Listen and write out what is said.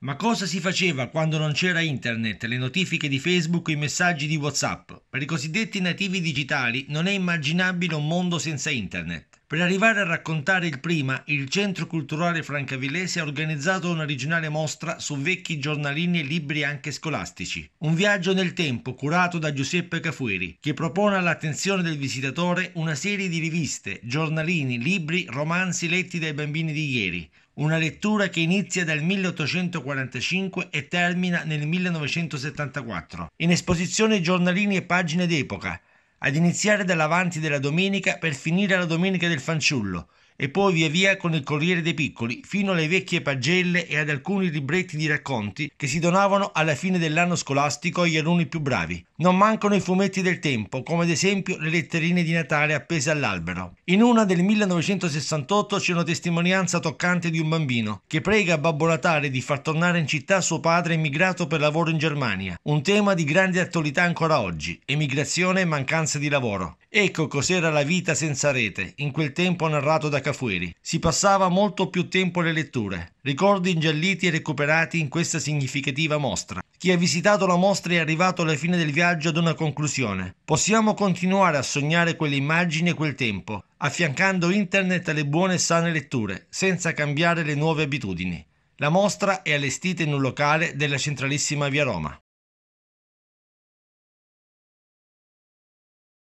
Ma cosa si faceva quando non c'era internet, le notifiche di Facebook, i messaggi di WhatsApp? Per i cosiddetti nativi digitali non è immaginabile un mondo senza internet. Per arrivare a raccontare il prima, il Centro Culturale Francavillese ha organizzato un'originale mostra su vecchi giornalini e libri anche scolastici. Un viaggio nel tempo curato da Giuseppe Cafueri, che propone all'attenzione del visitatore una serie di riviste, giornalini, libri, romanzi letti dai bambini di ieri, una lettura che inizia dal 1845 e termina nel 1974. In esposizione giornalini e pagine stupidaggine d'epoca, ad iniziare dall'avanti della domenica per finire alla domenica del fanciullo, e poi via via con il Corriere dei Piccoli, fino alle vecchie pagelle e ad alcuni libretti di racconti che si donavano alla fine dell'anno scolastico agli alunni più bravi. Non mancano i fumetti del tempo, come ad esempio le letterine di Natale appese all'albero. In una del 1968 c'è una testimonianza toccante di un bambino che prega Babbo Natale di far tornare in città suo padre emigrato per lavoro in Germania, un tema di grande attualità ancora oggi, emigrazione e mancanza di lavoro. Ecco cos'era la vita senza rete, in quel tempo narrato da Cafueri. Si passava molto più tempo alle letture, ricordi ingialliti e recuperati in questa significativa mostra. Chi ha visitato la mostra è arrivato alla fine del viaggio ad una conclusione. Possiamo continuare a sognare quelle immagini e quel tempo, affiancando internet alle buone e sane letture, senza cambiare le nuove abitudini. La mostra è allestita in un locale della centralissima via Roma.